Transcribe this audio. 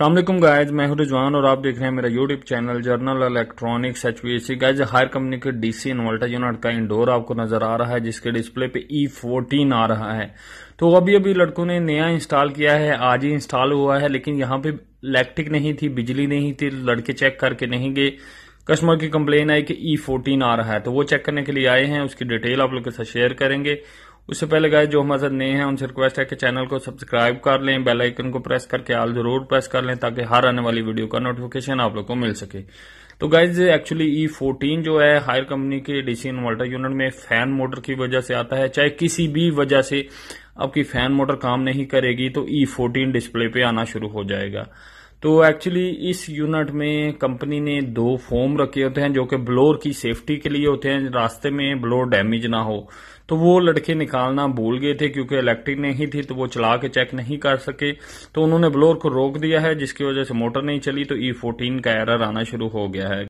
अल्लाम गायज मैं हूं रिजवान और आप देख रहे हैं मेरा YouTube channel journal electronics H V C guys Haier company के डीसी इन्वर्टर यूनिट का इंडोर आपको नजर आ रहा है जिसके डिस्प्ले पे ई e फोर्टीन आ रहा है तो अभी अभी लड़कों ने नया इंस्टॉल किया है आज ही इंस्टॉल हुआ है लेकिन यहाँ पे इलेक्ट्रिक नहीं थी बिजली नहीं थी लड़के चेक करके नहीं गए कस्टमर की कंप्लेन आई कि ई e फोर्टीन आ रहा है तो वो चेक करने के लिए आए हैं उसकी डिटेल आप लोग के साथ शेयर करेंगे उससे पहले गाय जो हमारे साथ नए हैं उनसे रिक्वेस्ट है कि चैनल को सब्सक्राइब कर लें बेल आइकन को प्रेस करके आल जरूर प्रेस कर लें ताकि हर आने वाली वीडियो का नोटिफिकेशन आप लोग को मिल सके तो गाइज एक्चुअली ई फोर्टीन जो है हायर कंपनी के डीसी इन्वर्टर यूनिट में फैन मोटर की वजह से आता है चाहे किसी भी वजह से आपकी फैन मोटर काम नहीं करेगी तो ई फोर्टीन डिस्प्ले पे आना शुरू हो जाएगा तो एक्चुअली इस यूनिट में कंपनी ने दो फोम रखे होते हैं जो कि ब्लोर की सेफ्टी के लिए होते हैं रास्ते में ब्लोर डैमेज ना हो तो वो लड़के निकालना भूल गए थे क्योंकि इलेक्ट्रिक नहीं थी तो वो चला के चेक नहीं कर सके तो उन्होंने ब्लोर को रोक दिया है जिसकी वजह से मोटर नहीं चली तो ई e फोर्टीन का एरर आना शुरू हो गया है